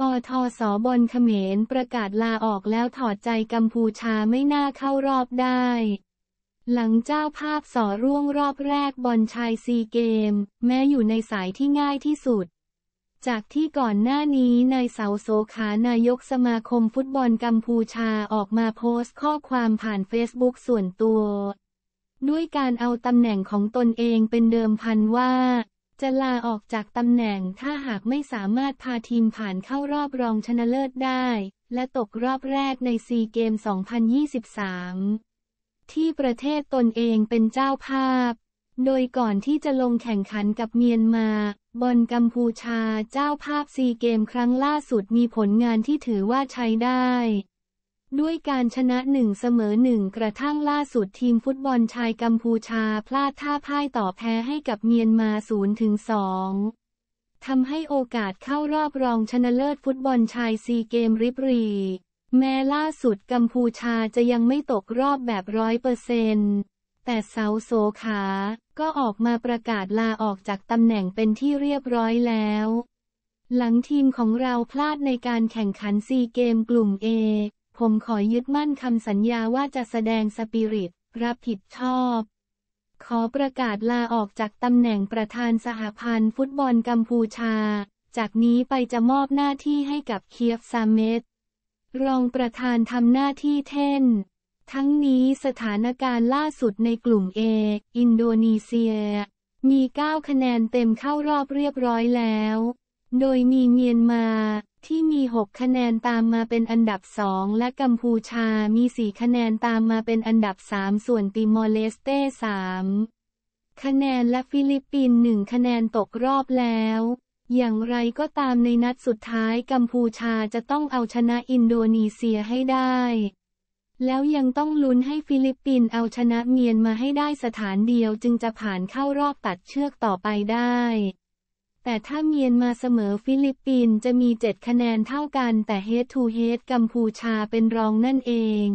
ปทสบนเขมรประกาศลาออกแล้วถอดใจกัมพูชาไม่น่าเข้ารอบได้ หลังเจ้าภาพสอร่วงรอบแรกบอลชายซีเกม แม้อยู่ในสายที่ง่ายที่สุด จากที่ก่อนหน้านี้นายเสาโสขานายกสมาคมฟุตบอลกัมพูชาออกมาโพสต์ข้อความผ่านเฟซบุ๊กส่วนตัว ด้วยการเอาตำแหน่งของตนเองเป็นเดิมพันว่าจะลาออกจากตำแหน่งถ้าหากไม่สามารถพาทีมผ่านเข้ารอบรองชนะเลิศได้ และตกรอบแรกในซีเกม 2023 ที่ประเทศตนเองเป็นเจ้าภาพ โดยก่อนที่จะลงแข่งขันกับเมียนมาบอลกัมพูชาเจ้าภาพซีเกมครั้งล่าสุดมีผลงานที่ถือว่าใช้ได้ด้วยการชนะหนึ่งเสมอหนึ่งกระทั่งล่าสุดทีมฟุตบอลชายกัมพูชาพลาดท่าพ่ายต่อแพ้ให้กับเมียนมา0ถึง2ทำให้โอกาสเข้ารอบรองชนะเลิศฟุตบอลชายซีเกมริบรี แม้ล่าสุดกัมพูชาจะยังไม่ตกรอบแบบร้อยเปอร์เซนต์แต่เซาโซขา ก็ออกมาประกาศลาออกจากตำแหน่งเป็นที่เรียบร้อยแล้ว หลังทีมของเราพลาดในการแข่งขันซีเกมกลุ่ม A ผมขอยึดมั่นคำสัญญาว่าจะแสดงสปิริต รับผิดชอบ ขอประกาศลาออกจากตำแหน่งประธานสหพันธ์ฟุตบอลกัมพูชา จากนี้ไปจะมอบหน้าที่ให้กับเคียฟซาเมตรองประธานทำหน้าที่เท่น ทั้งนี้สถานการณ์ล่าสุดในกลุ่มเออินโดนีเซีย มี9คะแนนเต็มเข้ารอบเรียบร้อยแล้วโดยมีเมียนมาที่มี6คะแนนตามมาเป็นอันดับสองและกัมพูชา มี4คะแนนตามมาเป็นอันดับ 3 ส่วนติมอร์เลสเต้3คะแนนและฟิลิปปินส์1คะแนนตกรอบแล้ว อย่างไรก็ตามในนัดสุดท้ายกัมพูชาจะต้องเอาชนะอินโดนีเซียให้ได้ แล้วยังต้องลุ้นให้ฟิลิปปินส์เอาชนะเมียนมาให้ได้สถานเดียวจึงจะผ่านเข้ารอบตัดเชือกต่อไปได้แต่ถ้าเมียนมาเสมอฟิลิปปินส์จะมี 7 คะแนนเท่ากัน แต่เฮดทูเฮดกัมพูชาเป็นรองนั่นเอง